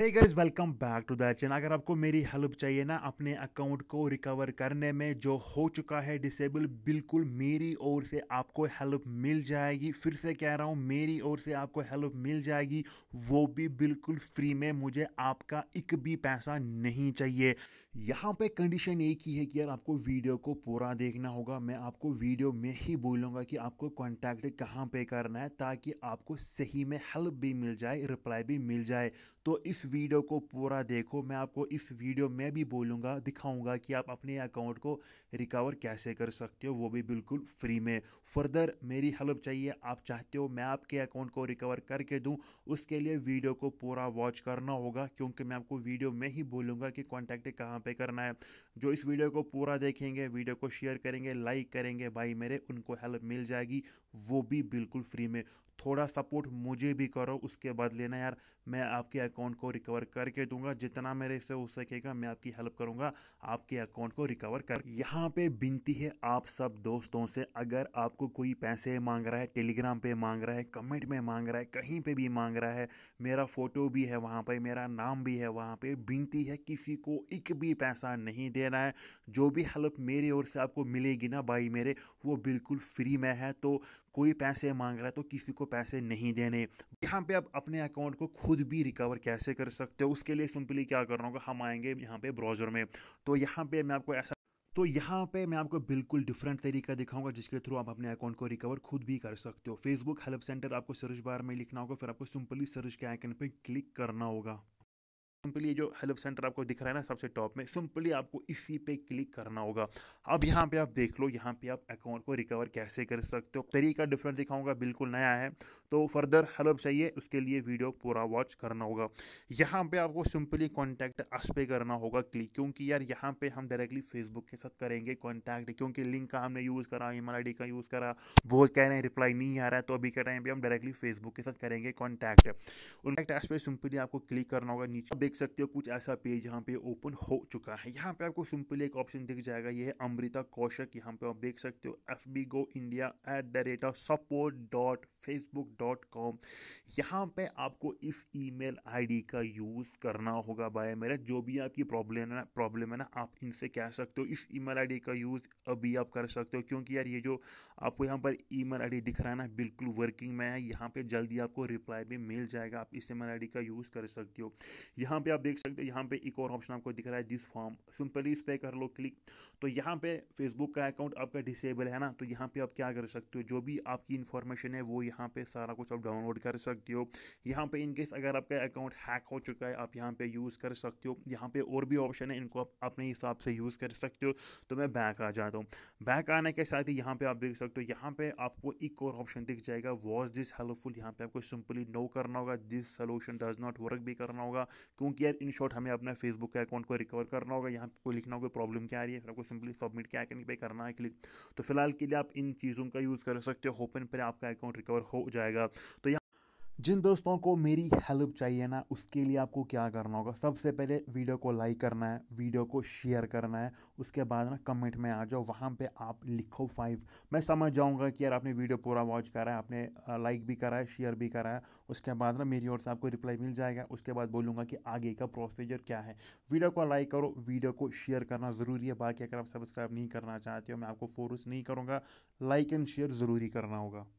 hey guys welcome back to the channel अगर आपको मेरी हेल्प चाहिए ना अपने अकाउंट को रिकवर करने में जो हो चुका है डिसेबल बिल्कुल मेरी ओर से आपको हेल्प मिल जाएगी फिर से कह रहा हूँ मेरी ओर से आपको हेल्प मिल जाएगी वो भी बिल्कुल फ्री में मुझे आपका एक भी पैसा नहीं चाहिए यहाँ पे कंडीशन एक ही है कि यार आपको वीडियो को पूरा देखना होगा मैं आपको वीडियो में ही बोलूँगा कि आपको कॉन्टैक्ट कहाँ पे करना है ताकि आपको सही में हेल्प भी मिल जाए रिप्लाई भी मिल जाए तो इस वीडियो को पूरा देखो मैं आपको इस वीडियो में भी बोलूँगा दिखाऊँगा कि आप अपने अकाउंट को रिकवर कैसे कर सकते हो वो भी बिल्कुल फ्री में फर्दर मेरी हेल्प चाहिए आप चाहते हो मैं आपके अकाउंट को रिकवर करके दूँ उसके लिए वीडियो को पूरा वॉच करना होगा क्योंकि मैं आपको वीडियो में ही बोलूँगा कि कॉन्टैक्ट कहाँ यहाँ पे करना है जो इस वीडियो को पूरा देखेंगे वीडियो को शेयर करेंगे लाइक करेंगे भाई मेरे उनको हेल्प मिल जाएगी वो भी बिल्कुल फ्री में थोड़ा सपोर्ट मुझे भी करो उसके बाद लेना यार मैं आपके अकाउंट को रिकवर करके दूंगा जितना मेरे से हो सकेगा मैं आपकी हेल्प करूंगा आपके अकाउंट को रिकवर कर यहाँ पे बिनती है आप सब दोस्तों से अगर आपको कोई पैसे मांग रहा है टेलीग्राम पे मांग रहा है कमेंट में मांग रहा है कहीं पे भी मांग रहा है मेरा फोटो भी है वहाँ पर मेरा नाम भी है वहाँ पर बिनती है किसी को एक भी पैसा नहीं देना है जो भी हेल्प मेरी ओर से आपको मिलेगी ना भाई मेरे वो बिल्कुल फ्री में है तो कोई पैसे मांग रहा है तो किसी को पैसे नहीं देने यहाँ पे आप अपने अकाउंट को खुद भी रिकवर कैसे कर सकते हो उसके लिए सिंपली क्या करना होगा हम आएंगे यहाँ पे ब्राउज़र में तो यहाँ पे मैं आपको ऐसा तो यहाँ पे मैं आपको बिल्कुल डिफरेंट तरीका दिखाऊंगा जिसके थ्रू आप अपने अकाउंट को रिकवर खुद भी कर सकते हो फेसबुक हेल्प सेंटर आपको सर्च बार में लिखना होगा फिर आपको सिंपली सर्च के आइकन पे क्लिक करना होगा सिंपली जो हेल्प सेंटर आपको दिख रहा है ना सबसे टॉप में सिंपली आपको इसी पे क्लिक करना होगा अब यहाँ पे आप देख लो यहाँ पे आप अकाउंट को रिकवर कैसे कर सकते हो तरीका डिफरेंट दिखाऊंगा बिल्कुल नया है तो फर्दर हेल्प चाहिए उसके लिए वीडियो पूरा वॉच करना होगा यहाँ पे आपको सिंपली कॉन्टैक्ट अस पे करना होगा क्लिक क्योंकि यार यहाँ पे हम डायरेक्टली फेसबुक के साथ करेंगे कॉन्टैक्ट क्योंकि लिंक का हमने यूज़ करा ई मेल का यूज़ करा बहुत कह रहे हैं रिप्लाई नहीं आ रहा है तो अभी के टाइम पर हम डायरेक्टली फेसबुक के साथ करेंगे कॉन्टैक्ट कॉन्टैक्ट एस पे सिंपली आपको क्लिक करना होगा नीचे देख सकते हो कुछ ऐसा पेज यहाँ पे ओपन हो चुका है यहाँ पे आपको सिंपल एक ऑप्शन दिख जाएगा ये है अमृता कौशक यहाँ पे आप देख सकते हो F B go India at the rate of support dot Facebook dot com यहाँ पर आपको इस ईमेल आईडी का यूज़ करना होगा बाय मेरा जो भी आपकी प्रॉब्लम है ना प्रॉब्लम है ना आप इनसे कह सकते हो इस ईमेल आईडी का यूज़ अभी आप कर सकते हो क्योंकि यार ये जो आपको यहाँ पर ईमेल आईडी दिख रहा है ना बिल्कुल वर्किंग में है यहाँ पर जल्दी आपको रिप्लाई भी मिल जाएगा आप इस ईमेल आईडी का यूज़ कर सकते हो यहाँ यहाँ पे आप देख सकते हो यहाँ पे एक और ऑप्शन आपको दिख रहा है दिस फॉर्म सिंपली इस पर कर लो क्लिक तो यहाँ पे फेसबुक का अकाउंट आपका डिसेबल है ना तो यहाँ पे आप क्या कर सकते हो जो भी आपकी इन्फॉर्मेशन है वो यहाँ पे सारा कुछ आप डाउनलोड कर सकते हो यहाँ पे इनकेस अगर आपका अकाउंट हैक हो चुका है आप यहाँ पे यूज़ कर सकते हो यहाँ पे और भी ऑप्शन है इनको आप अपने हिसाब से यूज़ कर सकते हो तो मैं बैक आ जाता हूँ बैक आने के साथ ही यहाँ पर आप देख सकते हो यहाँ पर आपको एक और ऑप्शन दिख जाएगा वॉज दिस हेल्पफुल यहाँ पे आपको सिंपली नो करना होगा this solution does not work भी करना होगा क्योंकि हूँ कि यार इन शॉर्ट हमें अपना फेसबुक का अकाउंट को रिकवर करना होगा यहाँ कोई लिखना होगा प्रॉब्लम क्या आ रही है फिर आपको सिंपली सबमिट क्या आइकन पे करना है क्लिक तो फिलहाल के लिए आप इन चीज़ों का यूज़ कर सकते हो होपन पर आपका अकाउंट रिकवर हो जाएगा तो जिन दोस्तों को मेरी हेल्प चाहिए ना उसके लिए आपको क्या करना होगा सबसे पहले वीडियो को लाइक करना है वीडियो को शेयर करना है उसके बाद ना कमेंट में आ जाओ वहाँ पे आप लिखो फाइव मैं समझ जाऊँगा कि यार आपने वीडियो पूरा वॉच करा है आपने लाइक भी करा है शेयर भी करा है उसके बाद ना मेरी ओर से आपको रिप्लाई मिल जाएगा उसके बाद बोलूँगा कि आगे का प्रोसीजर क्या है वीडियो को लाइक करो वीडियो को शेयर करना ज़रूरी है बाकी अगर आप सब्सक्राइब नहीं करना चाहते हो मैं आपको फोर्स नहीं करूँगा लाइक एंड शेयर ज़रूरी करना होगा